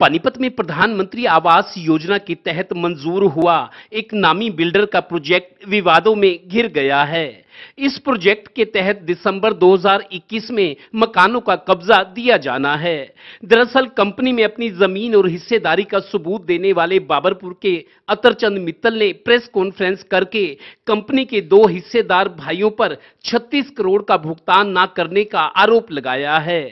पानीपत में प्रधानमंत्री आवास योजना के तहत मंजूर हुआ एक नामी बिल्डर का प्रोजेक्ट विवादों में घिर गया है इस प्रोजेक्ट के तहत दिसंबर 2021 में मकानों का कब्जा दिया जाना है दरअसल कंपनी में अपनी जमीन और हिस्सेदारी का सबूत देने वाले बाबरपुर के अतरचंद मित्तल ने प्रेस कॉन्फ्रेंस करके कंपनी के दो हिस्सेदार भाइयों पर 36 करोड़ का भुगतान ना करने का आरोप लगाया है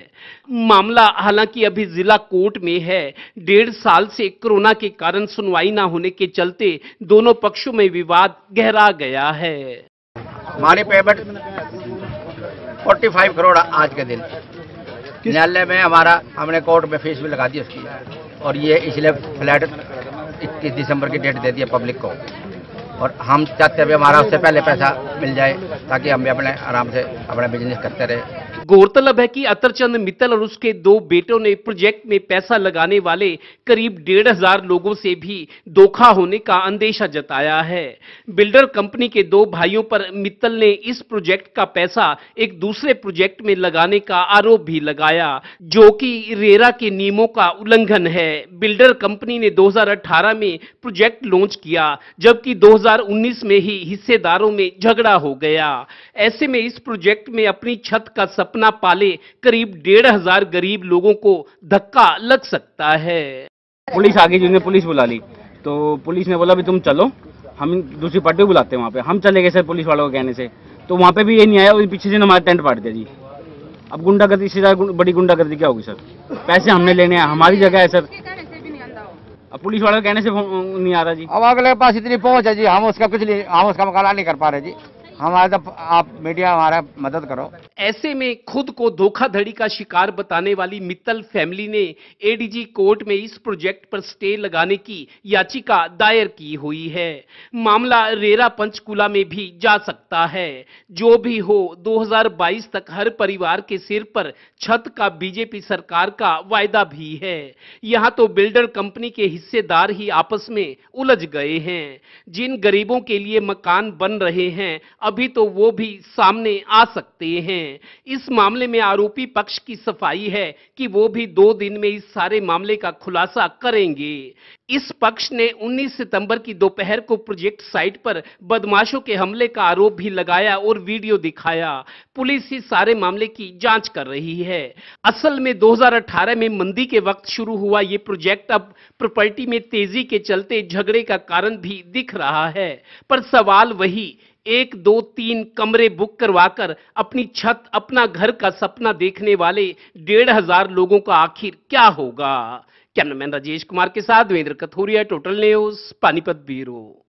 मामला हालांकि अभी जिला कोर्ट में है डेढ़ साल से कोरोना के कारण सुनवाई ना होने के चलते दोनों पक्षों में विवाद गहरा गया है हमारी पेमेंट 45 करोड़ आज के दिन न्यायालय में हमारा हमने कोर्ट में फीस भी लगा दी उसकी और ये इसलिए फ्लैट इक्कीस दिसंबर की डेट दे दी पब्लिक को और हम चाहते हैं हमारा उससे पहले पैसा मिल जाए ताकि हम भी अपने आराम से अपना बिजनेस करते रहे गौरतलब है कि अतरचंद मित्तल और उसके दो बेटों ने प्रोजेक्ट में पैसा लगाने वाले करीब डेढ़ हजार लोगों से भी धोखा होने का अंदेशा जताया है बिल्डर कंपनी के दो भाइयों पर मित्तल ने इस प्रोजेक्ट का पैसा एक दूसरे प्रोजेक्ट में लगाने का आरोप भी लगाया जो कि रेरा के नियमों का उल्लंघन है बिल्डर कंपनी ने दो में प्रोजेक्ट लॉन्च किया जबकि दो में ही हिस्सेदारों में झगड़ा हो गया ऐसे में इस प्रोजेक्ट में अपनी छत का सपना पाले करीब डेढ़ हजार गरीब लोगों को धक्का लग सकता है पुलिस आगे जिन्होंने पुलिस बुला ली तो पुलिस ने बोला भी तुम चलो हम दूसरी पार्टी को बुलाते हैं वहाँ पे हम चले गए सर पुलिस वालों के कहने से तो वहाँ पे भी ये नहीं आया और पीछे से हमारा टेंट पाट दिया जी अब गुंडागर्दी ज़्यादा बड़ी गुंडागर्दी क्या होगी सर पैसे हमने लेने हैं हमारी जगह है सर अब पुलिस वालों के कहने से नहीं आ रहा जी अब अगले पास इतनी पहुँच है जी हम उसका कुछ नहीं हम उसका मुकाबला नहीं कर पा रहे जी हमारा तो आप मीडिया हमारा मदद करो ऐसे में खुद को धोखाधड़ी का शिकार बताने वाली मित्तल फैमिली ने एडीजी कोर्ट में इस प्रोजेक्ट पर स्टे लगाने की याचिका दायर की हुई है मामला रेरा पंचकुला में भी जा सकता है जो भी हो 2022 तक हर परिवार के सिर पर छत का बीजेपी सरकार का वायदा भी है यहाँ तो बिल्डर कंपनी के हिस्सेदार ही आपस में उलझ गए हैं जिन गरीबों के लिए मकान बन रहे हैं अभी तो वो भी सामने आ सकते हैं इस मामले में आरोपी पक्ष की सफाई है कि वो भी दो दिन में इस सारे मामले का खुलासा करेंगे इस पक्ष ने 19 सितंबर की दोपहर को प्रोजेक्ट साइट पर बदमाशों के हमले का आरोप भी लगाया और वीडियो दिखाया पुलिस इस सारे मामले की जांच कर रही है असल में 2018 में मंदी के वक्त शुरू हुआ ये प्रोजेक्ट अब प्रॉपर्टी में तेजी के चलते झगड़े का कारण भी दिख रहा है पर सवाल वही एक दो तीन कमरे बुक करवाकर अपनी छत अपना घर का सपना देखने वाले डेढ़ हजार लोगों का आखिर क्या होगा कैमरामैन राजेश कुमार के साथ वेंद्र Kathoria total news Panipat bureau